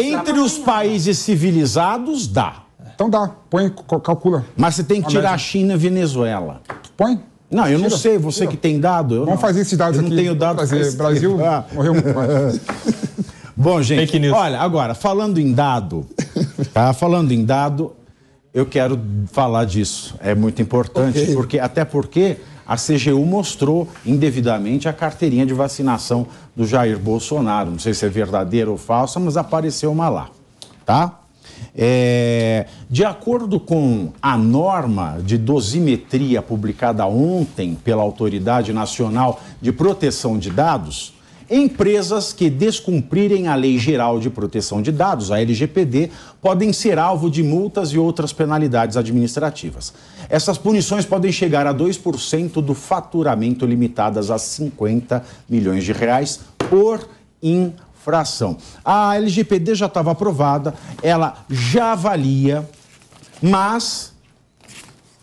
Entre os países civilizados, dá. Então dá, põe, calcula. Mas você tem que tirar a China e Venezuela. Põe. Não, eu Tira. não sei, você Tira. que tem dado. Vamos não. fazer esses dados eu aqui. Eu não tenho dados. Fazer. Brasil ah. morreu muito mais. Bom, gente, olha, agora, falando em dado, tá? falando em dado, eu quero falar disso. É muito importante, okay. porque até porque a CGU mostrou indevidamente a carteirinha de vacinação do Jair Bolsonaro. Não sei se é verdadeira ou falsa, mas apareceu uma lá, tá? É, de acordo com a norma de dosimetria publicada ontem pela Autoridade Nacional de Proteção de Dados, Empresas que descumprirem a Lei Geral de Proteção de Dados, a LGPD, podem ser alvo de multas e outras penalidades administrativas. Essas punições podem chegar a 2% do faturamento, limitadas a 50 milhões de reais por infração. A LGPD já estava aprovada, ela já valia, mas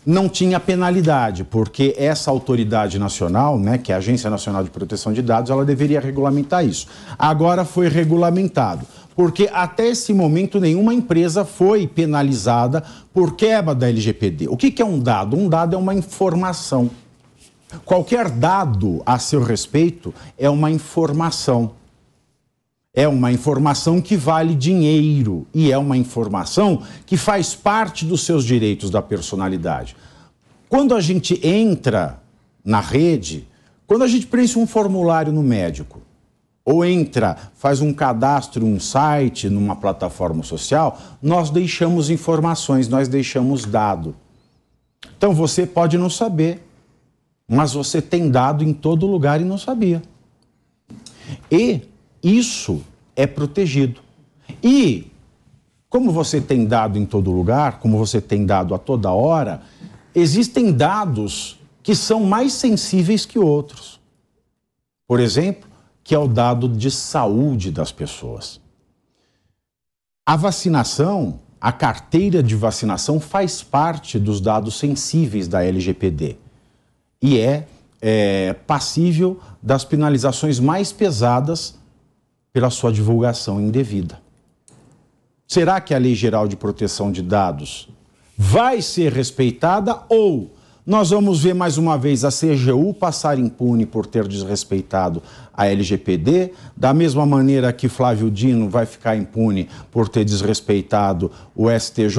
não tinha penalidade, porque essa autoridade nacional, né, que é a Agência Nacional de Proteção de Dados, ela deveria regulamentar isso. Agora foi regulamentado, porque até esse momento nenhuma empresa foi penalizada por quebra da LGPD. O que, que é um dado? Um dado é uma informação. Qualquer dado a seu respeito é uma informação. É uma informação que vale dinheiro e é uma informação que faz parte dos seus direitos da personalidade. Quando a gente entra na rede, quando a gente preenche um formulário no médico, ou entra, faz um cadastro, um site, numa plataforma social, nós deixamos informações, nós deixamos dado. Então você pode não saber, mas você tem dado em todo lugar e não sabia. E isso é protegido. E, como você tem dado em todo lugar, como você tem dado a toda hora, existem dados que são mais sensíveis que outros. Por exemplo, que é o dado de saúde das pessoas. A vacinação, a carteira de vacinação faz parte dos dados sensíveis da LGPD e é, é passível das penalizações mais pesadas pela sua divulgação indevida. Será que a Lei Geral de Proteção de Dados vai ser respeitada ou nós vamos ver mais uma vez a CGU passar impune por ter desrespeitado a LGPD, da mesma maneira que Flávio Dino vai ficar impune por ter desrespeitado o STJ,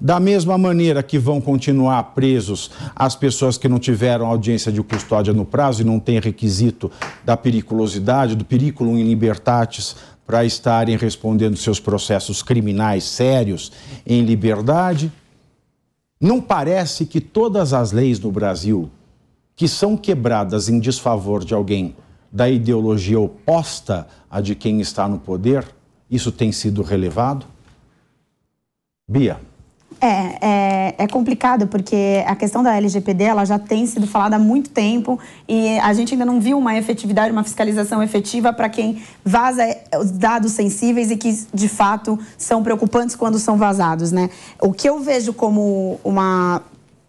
da mesma maneira que vão continuar presos as pessoas que não tiveram audiência de custódia no prazo e não têm requisito da periculosidade, do periculum in libertatis para estarem respondendo seus processos criminais sérios em liberdade. Não parece que todas as leis no Brasil que são quebradas em desfavor de alguém da ideologia oposta à de quem está no poder, isso tem sido relevado? Bia. É, é, é, complicado porque a questão da LGPD ela já tem sido falada há muito tempo e a gente ainda não viu uma efetividade, uma fiscalização efetiva para quem vaza os dados sensíveis e que de fato são preocupantes quando são vazados, né? O que eu vejo como uma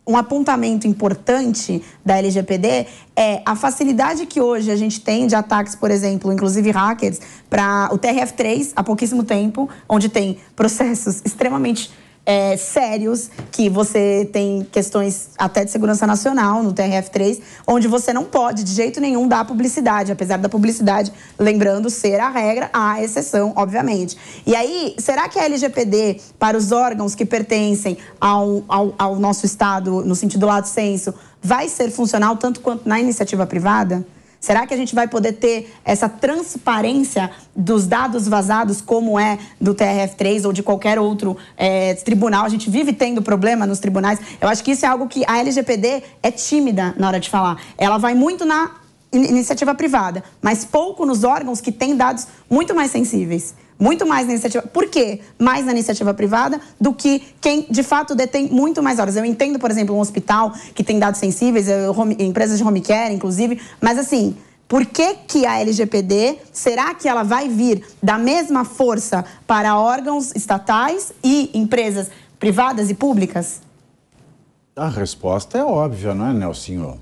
um apontamento importante da LGPD é a facilidade que hoje a gente tem de ataques, por exemplo, inclusive hackers, para o TRF3 há pouquíssimo tempo, onde tem processos extremamente é, sérios, que você tem questões até de segurança nacional no TRF3, onde você não pode de jeito nenhum dar publicidade, apesar da publicidade, lembrando, ser a regra, a exceção, obviamente. E aí, será que a LGPD, para os órgãos que pertencem ao, ao, ao nosso Estado, no sentido lado senso, vai ser funcional tanto quanto na iniciativa privada? Será que a gente vai poder ter essa transparência dos dados vazados, como é do TRF3 ou de qualquer outro é, tribunal? A gente vive tendo problema nos tribunais. Eu acho que isso é algo que a LGPD é tímida na hora de falar. Ela vai muito na iniciativa privada, mas pouco nos órgãos que têm dados muito mais sensíveis. Muito mais na iniciativa. Por quê? Mais na iniciativa privada do que quem, de fato, detém muito mais horas. Eu entendo, por exemplo, um hospital que tem dados sensíveis, eh, home, empresas de home care, inclusive, mas assim. Por que, que a LGPD, será que ela vai vir da mesma força para órgãos estatais e empresas privadas e públicas? A resposta é óbvia, não é, Nelsinho?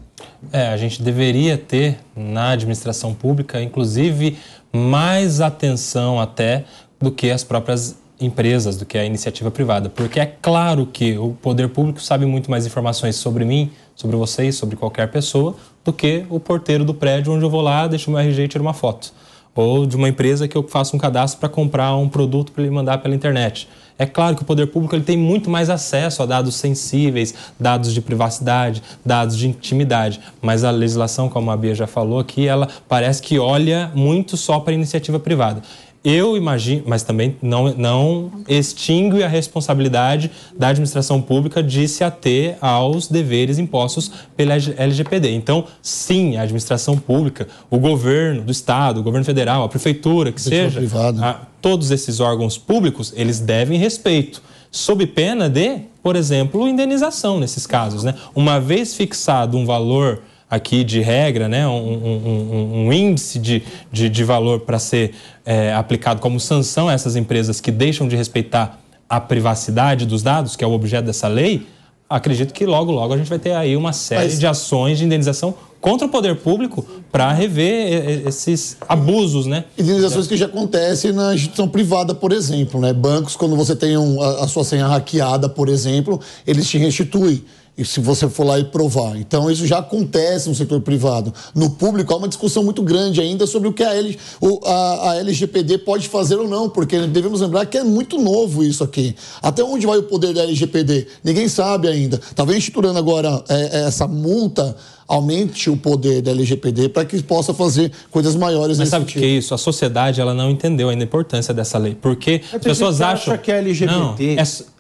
É, a gente deveria ter na administração pública, inclusive, mais atenção até do que as próprias empresas, do que a iniciativa privada. Porque é claro que o poder público sabe muito mais informações sobre mim, sobre vocês, sobre qualquer pessoa, do que o porteiro do prédio onde eu vou lá, deixo meu RG e tiro uma foto ou de uma empresa que eu faça um cadastro para comprar um produto para ele mandar pela internet. É claro que o poder público ele tem muito mais acesso a dados sensíveis, dados de privacidade, dados de intimidade, mas a legislação, como a Bia já falou aqui, ela parece que olha muito só para a iniciativa privada eu imagino, mas também não, não extingue a responsabilidade da administração pública de se ater aos deveres impostos pela LGPD. Então, sim, a administração pública, o governo do estado, o governo federal, a prefeitura, que seja, a, todos esses órgãos públicos, eles devem respeito, sob pena de, por exemplo, indenização nesses casos, né? Uma vez fixado um valor aqui de regra, né, um, um, um índice de, de, de valor para ser é, aplicado como sanção a essas empresas que deixam de respeitar a privacidade dos dados, que é o objeto dessa lei, acredito que logo, logo a gente vai ter aí uma série Mas... de ações de indenização contra o poder público para rever é, é, esses abusos, né? Indenizações que já acontecem na instituição privada, por exemplo, né? Bancos, quando você tem um, a, a, sua senha hackeada, por exemplo, eles te restituem. E se você for lá e provar. Então, isso já acontece no setor privado. No público, há uma discussão muito grande ainda sobre o que a, L, a, a LGPD pode fazer ou não, porque devemos lembrar que é muito novo isso aqui. Até onde vai o poder da LGPD? Ninguém sabe ainda. Talvez instituindo agora é, é, essa multa aumente o poder da LGPD para que possa fazer coisas maiores. Mas sabe o que é isso? A sociedade ela não entendeu ainda a importância dessa lei, porque as pessoas acham acha que a é LGPD não, é...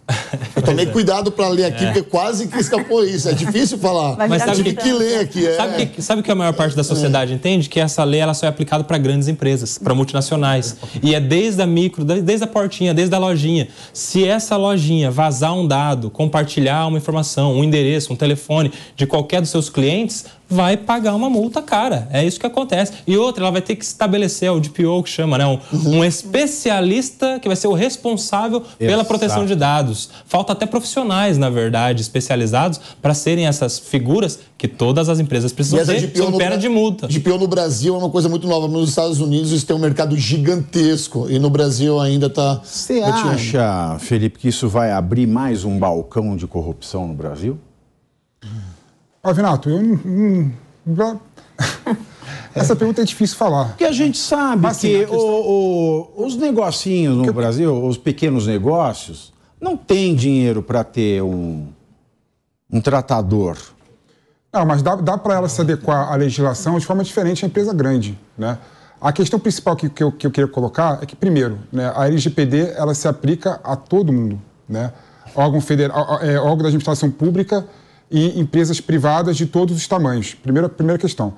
Eu tomei cuidado para ler aqui, é. porque quase que escapou isso. É difícil falar. Mas sabe que, que ler aqui. É. Sabe, que, sabe que é a maior parte da sociedade é. entende? Que essa lei ela só é aplicada para grandes empresas, para multinacionais. E é desde a micro, desde a portinha, desde a lojinha. Se essa lojinha vazar um dado, compartilhar uma informação, um endereço, um telefone de qualquer dos seus clientes, vai pagar uma multa cara. É isso que acontece. E outra, ela vai ter que estabelecer, é o DPO que chama, né? Um, uhum. um especialista que vai ser o responsável pela proteção de dados. Falta até profissionais, na verdade, especializados para serem essas figuras que todas as empresas precisam e ter, sob pena de multa. DPO no Brasil é uma coisa muito nova. Nos Estados Unidos isso tem um mercado gigantesco e no Brasil ainda está... Você acha, Felipe, que isso vai abrir mais um balcão de corrupção no Brasil? Pavinato, eu essa pergunta é difícil falar. Porque a gente sabe Mas, que o, o, os negocinhos no Brasil, os pequenos negócios, não têm dinheiro para ter um, um tratador. Não, mas dá, dá para ela se adequar à legislação de forma diferente à empresa grande, né? A questão principal que, que, eu, que eu queria colocar é que, primeiro, né, a LGPD ela se aplica a todo mundo, né? Órgão, federal, é, órgão da administração pública, e empresas privadas de todos os tamanhos. Primeira, primeira questão.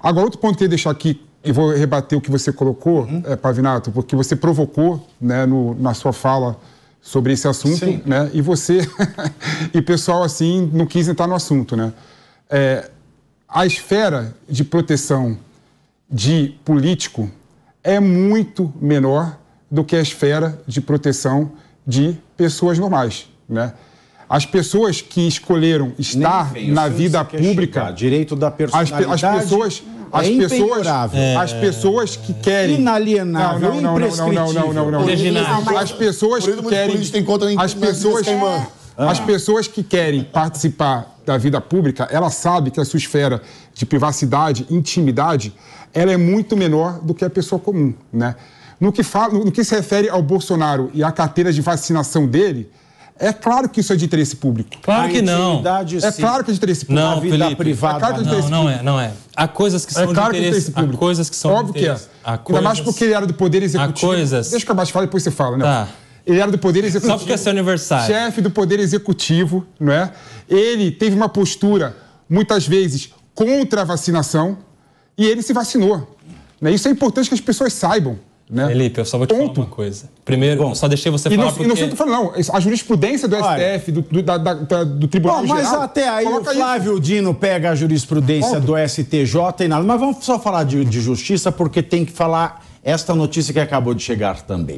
Agora, outro ponto que eu ia deixar aqui, e vou rebater o que você colocou, uhum. é, Pavinato, porque você provocou né, no, na sua fala sobre esse assunto, Sim. né? E você e pessoal assim não quis entrar no assunto, né? É, a esfera de proteção de político é muito menor do que a esfera de proteção de pessoas normais, né? As pessoas que escolheram estar vem, na vida é pública, chegar. direito da personalidade. As, as pessoas as é pessoas, é... as pessoas que querem inalienável, não, não, não, não, não, não, não, não, não. As pessoas que querem, as pessoas, é. as ah. pessoas que querem participar da vida pública, ela sabe que a sua esfera de privacidade, intimidade, ela é muito menor do que a pessoa comum, né? No que, fala, no que se refere ao Bolsonaro e à carteira de vacinação dele, é claro que isso é de interesse público. Claro que não. É claro que é de interesse público. Não, a vida Felipe, privada. É claro que é de né? interesse não, público. não é, não é. Há coisas que é são é claro de interesse, que é interesse público. Há coisas que são Óbvio de interesse. que é. Há coisas... Ainda mais porque ele era do Poder Executivo. Há coisas... Deixa que eu mais e depois você fala, né? Tá. Ele era do Poder Executivo. Só porque é seu aniversário. Chefe do Poder Executivo, não é? Ele teve uma postura, muitas vezes, contra a vacinação e ele se vacinou. Né? Isso é importante que as pessoas saibam. Né? Felipe, eu só vou te Ponto. falar uma coisa. Primeiro, Bom, só deixei você falar. E não, porque... e não sinto falando, não. A jurisprudência do Olha, STF, do, do, da, da, do Tribunal bom, Geral. Mas até aí o Flávio Dino pega a jurisprudência Ponto. do STJ e nada. Mas vamos só falar de, de justiça, porque tem que falar esta notícia que acabou de chegar também.